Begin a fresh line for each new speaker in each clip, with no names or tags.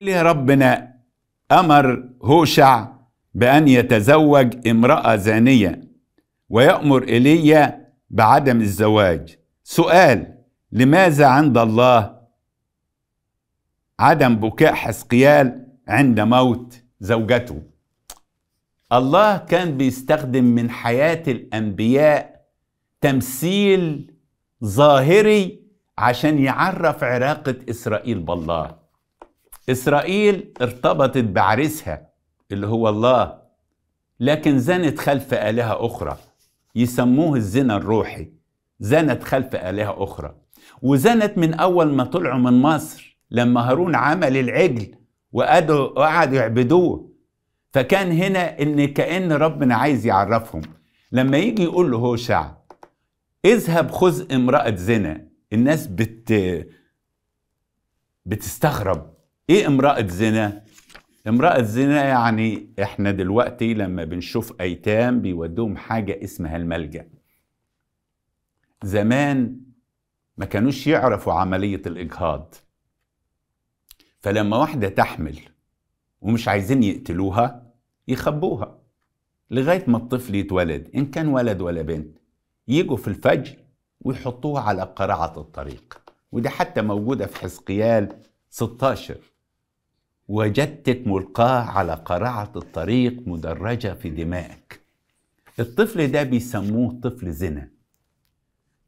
ليه ربنا أمر هوشع بأن يتزوج امرأة زانية ويأمر إيليا بعدم الزواج سؤال لماذا عند الله عدم بكاء حسقيال عند موت زوجته الله كان بيستخدم من حياة الأنبياء تمثيل ظاهري عشان يعرف عراقة إسرائيل بالله إسرائيل ارتبطت بعريسها اللي هو الله لكن زنت خلف آلهة أخرى يسموه الزنا الروحي زنت خلف آلهة أخرى وزنت من أول ما طلعوا من مصر لما هارون عمل العجل وقعدوا يعبدوه فكان هنا إن كأن ربنا عايز يعرفهم لما يجي يقول له هوشع اذهب خذ امرأة زنا الناس بت بتستغرب ايه امرأة زنا؟ امرأة زنا يعني احنا دلوقتي لما بنشوف ايتام بيودوهم حاجة اسمها الملجأ زمان ما كانوش يعرفوا عملية الإجهاض فلما واحدة تحمل ومش عايزين يقتلوها يخبوها لغاية ما الطفل يتولد إن كان ولد ولا بنت يجوا في الفجر ويحطوها على قرعة الطريق وده حتى موجودة في حزقيال 16 وجدتك ملقاة على قرعة الطريق مدرجة في دمائك الطفل ده بيسموه طفل زنا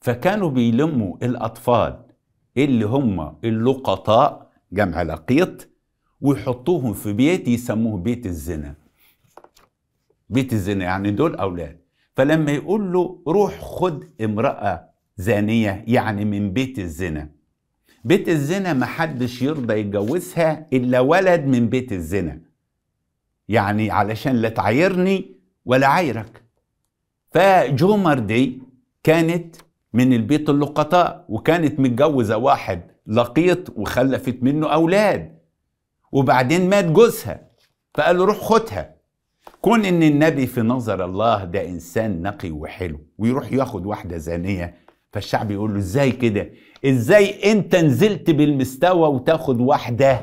فكانوا بيلموا الأطفال اللي هم اللقطاء جمع لقيط ويحطوهم في بيت يسموه بيت الزنا بيت الزنا يعني دول أولاد فلما يقول له روح خد امرأة زانية يعني من بيت الزنا بيت الزنا محدش يرضى يتجوزها إلا ولد من بيت الزنا يعني علشان لا تعايرني ولا عايرك فجومر دي كانت من البيت اللقطاء وكانت متجوزة واحد لقيط وخلفت منه أولاد وبعدين مات جوزها فقال روح خدها كون ان النبي في نظر الله ده انسان نقي وحلو ويروح ياخد واحده زانيه فالشعب يقول له ازاي كده ازاي انت نزلت بالمستوى وتاخد واحدة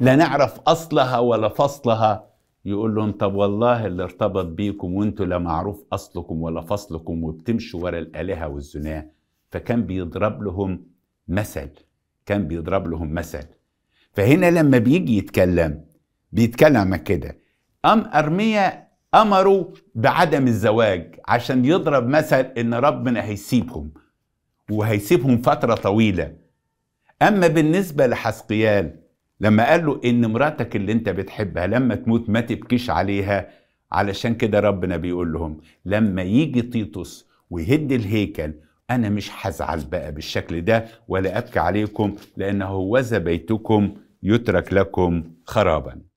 لا نعرف اصلها ولا فصلها يقول لهم طب والله اللي ارتبط بيكم وانتوا لا معروف اصلكم ولا فصلكم وبتمشوا ورا الالهه والزناه فكان بيضرب لهم مثل كان بيضرب لهم مثل فهنا لما بيجي يتكلم بيتكلم كده ام ارميا امروا بعدم الزواج عشان يضرب مثل ان ربنا هيسيبهم وهيسيبهم فتره طويله اما بالنسبه لحسقيال لما قال له ان مراتك اللي انت بتحبها لما تموت ما تبكيش عليها علشان كده ربنا بيقول لهم لما يجي تيتوس ويهد الهيكل انا مش هزعل بقى بالشكل ده ولا ابكي عليكم لانه هوذا بيتكم يترك لكم خرابا